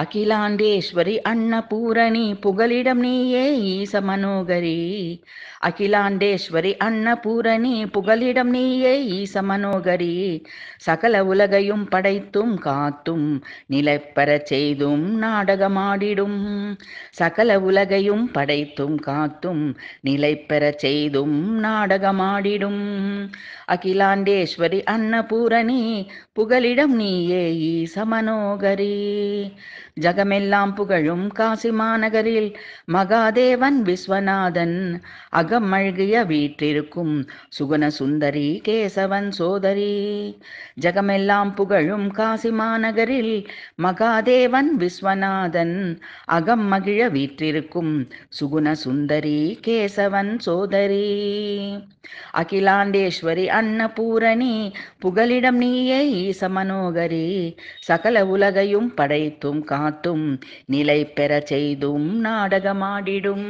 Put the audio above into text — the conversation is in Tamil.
அகிலாண்டேஸ்வரி அன்னபூரணி புகலிடம் நீயே ஈச மனோகரி அகிலாண்டேஸ்வரி அன்னபூரணி புகலிடம் நீயே ஈச மனோகரி சகல உலகையும் படைத்தும் காத்தும் நிலைப்பெறச் செய்தும் நாடகமாடிடும் சகல உலகையும் படைத்தும் காத்தும் நிலைப்பெறச் செய்தும் நாடகமாடிடும் அகிலாண்டேஸ்வரி அன்னபூரணி புகலிடம் நீயே சமனோகரி ஜகமெல்லாம் புகழும் காசி மாநகரில் மகாதேவன் விஸ்வநாதன் அகமழ்கிய வீற்றிருக்கும் சுகுண சுந்தரி கேசவன் சோதரி ஜகமெல்லாம் புகழும் காசி மாநகரில் மகாதேவன் விஸ்வநாதன் அகம் மகிழ வீற்றிருக்கும் சுகுண சுந்தரி கேசவன் சோதரி அகிலாண்டேஸ்வரி அன்னபூரணி புகலிடம் நீயே ஈசமனோகரி சகல உலகையும் படைத்தும் காத்தும் நிலை பெற செய்தும் நாடகமாடிடும்